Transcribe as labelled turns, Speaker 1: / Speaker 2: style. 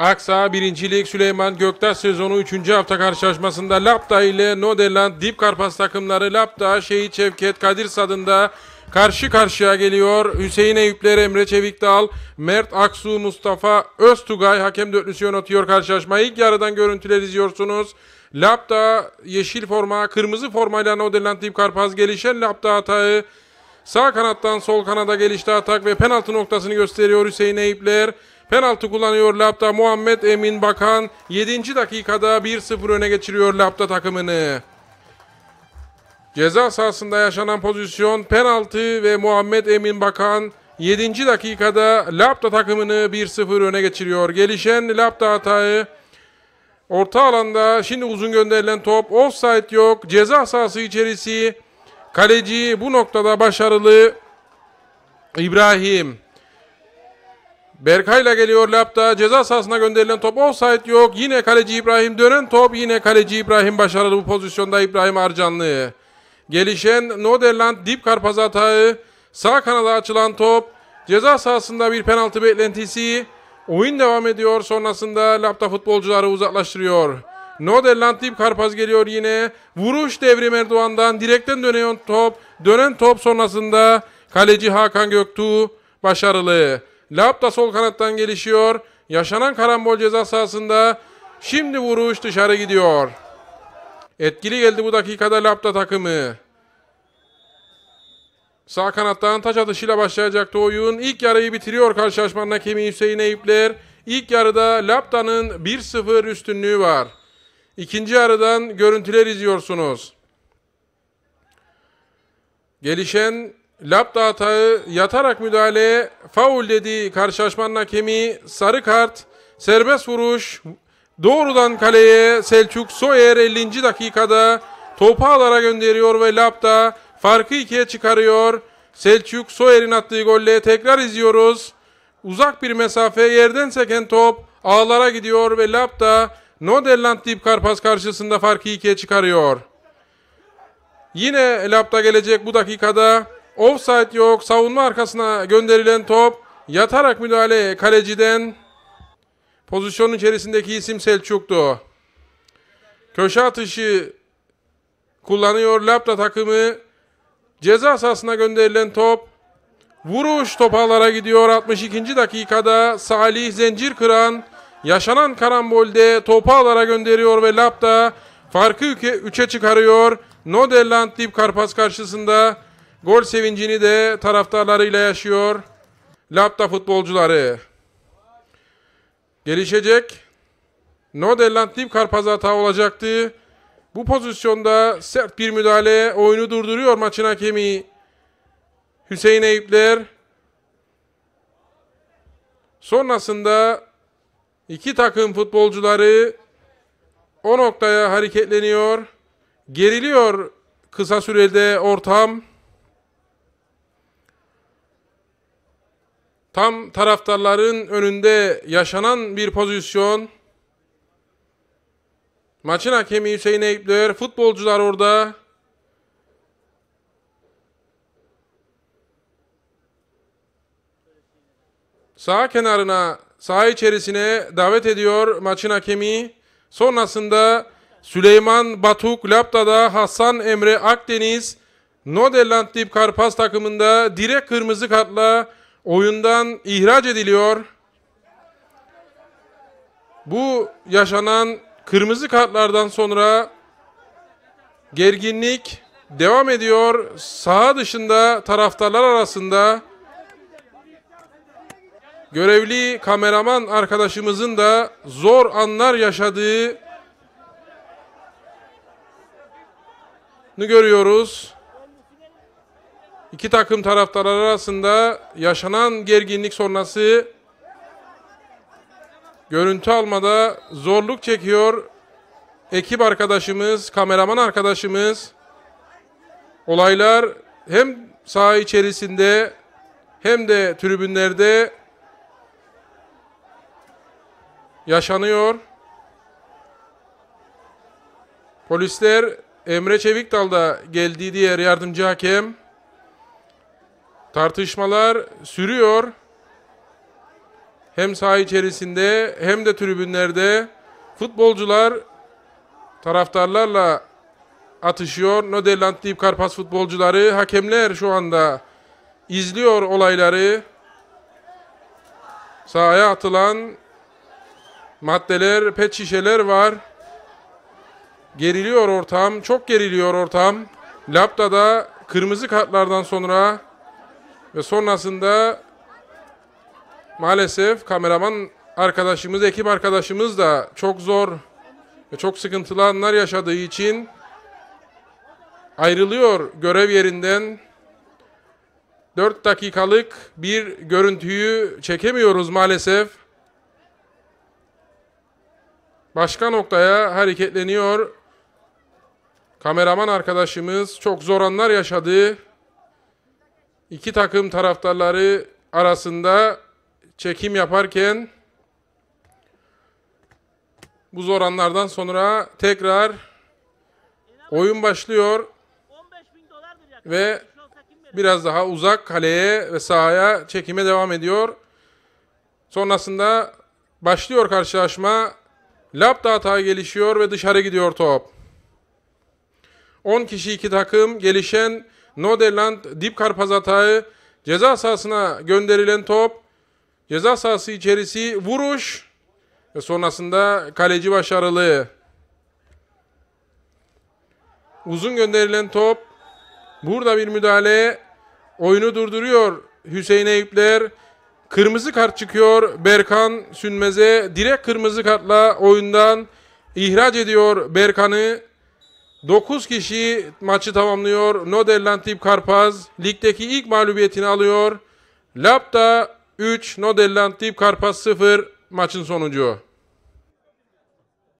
Speaker 1: Aksa 1. Lig Süleyman Göktaş sezonu 3. hafta karşılaşmasında Lapta ile Nodeland Dipkarpas takımları Lapta, Şehit Çevket Kadir Sadı'nda karşı karşıya geliyor. Hüseyin Eyüpler, Emre Çevikdal, Mert Aksu, Mustafa Öztugay hakem dörtlüsü yönetiyor karşılaşma İlk yarıdan görüntüler izliyorsunuz. Lapta yeşil forma, kırmızı formayla Nodeland Dipkarpas gelişen Lapta hatayı Sağ kanattan sol kanada gelişte atak ve penaltı noktasını gösteriyor Hüseyin Eyüpler. Penaltı kullanıyor Lapta Muhammed Emin Bakan 7. dakikada 1-0 öne geçiriyor Lapta takımını. Ceza sahasında yaşanan pozisyon penaltı ve Muhammed Emin Bakan 7. dakikada Lapta takımını 1-0 öne geçiriyor. Gelişen Lapta hatayı orta alanda şimdi uzun gönderilen top offside yok ceza sahası içerisi Kaleci bu noktada başarılı İbrahim. Berkay'la geliyor Lapta. Ceza sahasına gönderilen top offside yok. Yine kaleci İbrahim dönen top. Yine kaleci İbrahim başarılı bu pozisyonda İbrahim Arcanlı. Gelişen Noderland dip karpaz atağı. Sağ kanada açılan top. Ceza sahasında bir penaltı beklentisi. Oyun devam ediyor. Sonrasında Lapta futbolcuları uzaklaştırıyor. Nodelland deyip Karpaz geliyor yine. Vuruş devrim Erdoğan'dan. Direkten dönüyor top. Dönen top sonrasında kaleci Hakan Göktuğ başarılı. Lap da sol kanattan gelişiyor. Yaşanan karambol ceza sahasında. Şimdi vuruş dışarı gidiyor. Etkili geldi bu dakikada Lapta takımı. Sağ kanattan taç atışıyla başlayacaktı oyun. İlk yarıyı bitiriyor karşılaşmanın hakemi Hüseyin Eyüpler. İlk yarıda Lapta'nın 1-0 üstünlüğü var. İkinci aradan görüntüler izliyorsunuz. Gelişen lap dağıtağı yatarak müdahale, faul dediği karşılaşmanın hakemi, sarı kart, serbest vuruş, doğrudan kaleye Selçuk Soyer 50. dakikada topu alara gönderiyor ve Lapta farkı ikiye çıkarıyor. Selçuk Soyer'in attığı golle tekrar izliyoruz. Uzak bir mesafe yerden seken top ağlara gidiyor ve Lapta Noderland deyip Karpas karşısında farkı ikiye çıkarıyor. Yine lapta gelecek bu dakikada. Offside yok. Savunma arkasına gönderilen top. Yatarak müdahale kaleciden. Pozisyonun içerisindeki isim Selçuk'tu. Köşe atışı kullanıyor Lapta takımı. Ceza sahasına gönderilen top. Vuruş topalara gidiyor 62. dakikada Salih Zincir kıran Yaşanan karambolde topu alara gönderiyor ve Lapta farkı 3'e çıkarıyor. Noderland Dip Karpas karşısında gol sevincini de taraftarlarıyla yaşıyor. Lapta futbolcuları. Gelişecek. Noderland Dip Karpas hata olacaktı. Bu pozisyonda sert bir müdahale oyunu durduruyor maçın hakemi. Hüseyin Eyüpler. Sonrasında İki takım futbolcuları o noktaya hareketleniyor. Geriliyor kısa sürede ortam. Tam taraftarların önünde yaşanan bir pozisyon. Maçın hakemi Hüseyin Eyüpler, futbolcular orada. Sağ kenarına saha içerisine davet ediyor maçın hakemi. Sonrasında Süleyman Batuk Lapta'da Hasan Emre Akdeniz Nodeland Dip Karpas takımında direkt kırmızı kartla oyundan ihraç ediliyor. Bu yaşanan kırmızı kartlardan sonra gerginlik devam ediyor. Saha dışında taraftarlar arasında görevli kameraman arkadaşımızın da zor anlar yaşadığı görüyoruz. İki takım taraftarlar arasında yaşanan gerginlik sonrası görüntü almada zorluk çekiyor. Ekip arkadaşımız, kameraman arkadaşımız olaylar hem saha içerisinde hem de tribünlerde yaşanıyor. Polisler Emre Çevikdal da geldi diğer yardımcı hakem. Tartışmalar sürüyor. Hem saha içerisinde hem de tribünlerde futbolcular taraftarlarla atışıyor. Nöderland Deep Karpas futbolcuları, hakemler şu anda izliyor olayları. Sahaya atılan maddeler, pet şişeler var. Geriliyor ortam, çok geriliyor ortam. Lapta da kırmızı kartlardan sonra ve sonrasında maalesef kameraman arkadaşımız, ekip arkadaşımız da çok zor ve çok sıkıntılı anlar yaşadığı için ayrılıyor görev yerinden. 4 dakikalık bir görüntüyü çekemiyoruz maalesef. Başka noktaya hareketleniyor. Kameraman arkadaşımız çok zor anlar yaşadı. İki takım taraftarları arasında çekim yaparken bu zor anlardan sonra tekrar oyun başlıyor ve biraz daha uzak kaleye ve sahaya çekime devam ediyor. Sonrasında başlıyor karşılaşma. Labda hata gelişiyor ve dışarı gidiyor top. 10 kişi iki takım gelişen Nodeland dip karpaz hatayı ceza sahasına gönderilen top ceza sahası içerisi vuruş ve sonrasında kaleci başarılı. Uzun gönderilen top burada bir müdahale oyunu durduruyor Hüseyin Eyüpler Kırmızı kart çıkıyor Berkan Sünmez'e. Direkt kırmızı kartla oyundan ihraç ediyor Berkan'ı. 9 kişi maçı tamamlıyor. Nodellandip Karpaz ligdeki ilk mağlubiyetini alıyor. Lapta 3, Nodellandip Karpaz 0 maçın sonucu.